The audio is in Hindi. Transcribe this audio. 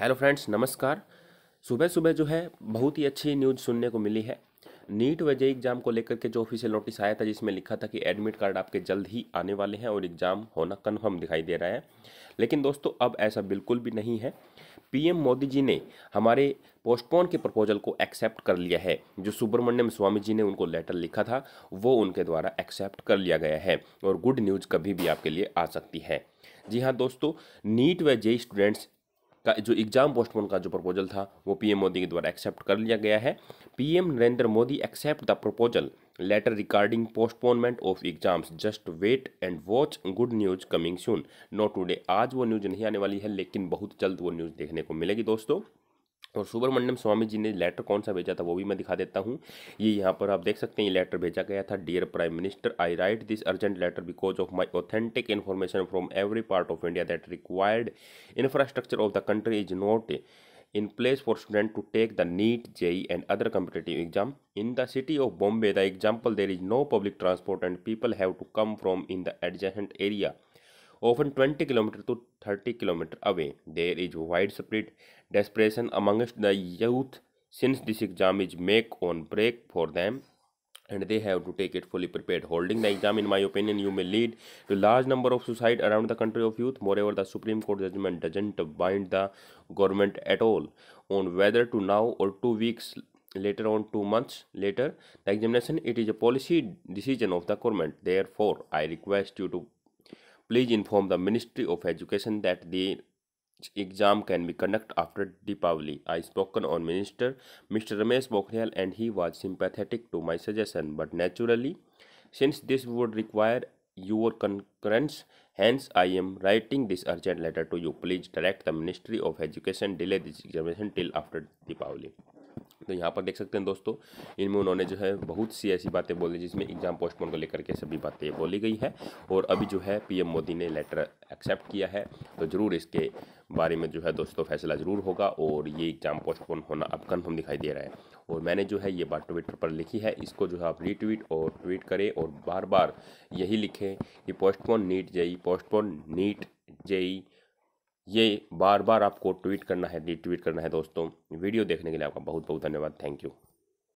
हेलो फ्रेंड्स नमस्कार सुबह सुबह जो है बहुत ही अच्छी न्यूज़ सुनने को मिली है नीट व एग्ज़ाम को लेकर के जो ऑफिशियल नोटिस आया था जिसमें लिखा था कि एडमिट कार्ड आपके जल्द ही आने वाले हैं और एग्ज़ाम होना कन्फर्म दिखाई दे रहा है लेकिन दोस्तों अब ऐसा बिल्कुल भी नहीं है पीएम मोदी जी ने हमारे पोस्टपोन के प्रपोजल को एक्सेप्ट कर लिया है जो सुब्रमण्यम स्वामी जी ने उनको लेटर लिखा था वो उनके द्वारा एक्सेप्ट कर लिया गया है और गुड न्यूज़ कभी भी आपके लिए आ सकती है जी हाँ दोस्तों नीट व जेई स्टूडेंट्स का जो एग्ज़ाम पोस्टपोन का जो प्रपोजल था वो पीएम मोदी के द्वारा एक्सेप्ट कर लिया गया है PM Narendra Modi accept the proposal letter regarding postponement of exams just wait and watch good news coming soon not today आज वो न्यूज़ नहीं आने वाली है लेकिन बहुत जल्द वो न्यूज़ देखने को मिलेगी दोस्तों और सुब्रमण्यम स्वामी जी ने लेटर कौन सा भेजा था वो भी मैं दिखा देता हूँ ये यहाँ पर आप देख सकते हैं ये लेटर भेजा गया था dear prime minister I write this urgent letter because of my authentic information from every part of India that required infrastructure of the country is not in place for student to take the NEET JEE and other competitive exam in the city of Bombay the example there is no public transport and people have to come from in the adjacent area often 20 km to 30 km away. There is widespread desperation amongst the youth since this exam is make or break for them and they have to take it fully prepared. Holding the exam, in my opinion, you may lead to large number of suicide around the country of youth. Moreover, the Supreme Court judgment doesn't bind the government at all on whether to now or two weeks later on two months later the examination it is a policy decision of the government therefore i request you to Please inform the Ministry of Education that the exam can be conducted after Deepavali. I spoken on Minister Mr. Ramesh Pokhriyal and he was sympathetic to my suggestion but naturally since this would require your concurrence hence I am writing this urgent letter to you. Please direct the Ministry of Education delay this examination till after Deepavali. तो यहाँ पर देख सकते हैं दोस्तों इनमें उन्होंने जो है बहुत सी ऐसी बातें बोली जिसमें एग्जाम पोस्टपोन को लेकर के सभी बातें बोली गई है और अभी जो है पीएम मोदी ने लेटर एक्सेप्ट किया है तो ज़रूर इसके बारे में जो है दोस्तों फैसला ज़रूर होगा और ये एग्ज़ाम पोस्टपोन होना अब कन्फर्म दिखाई दे रहा है और मैंने जो है ये बात ट्विटर पर लिखी है इसको जो है आप रीट्वीट और ट्वीट करें और बार बार यही लिखें कि postpone NEET JEE postpone NEET JEE ये बार बार आपको ट्वीट करना है रीट्वीट करना है दोस्तों वीडियो देखने के लिए आपका बहुत बहुत धन्यवाद थैंक यू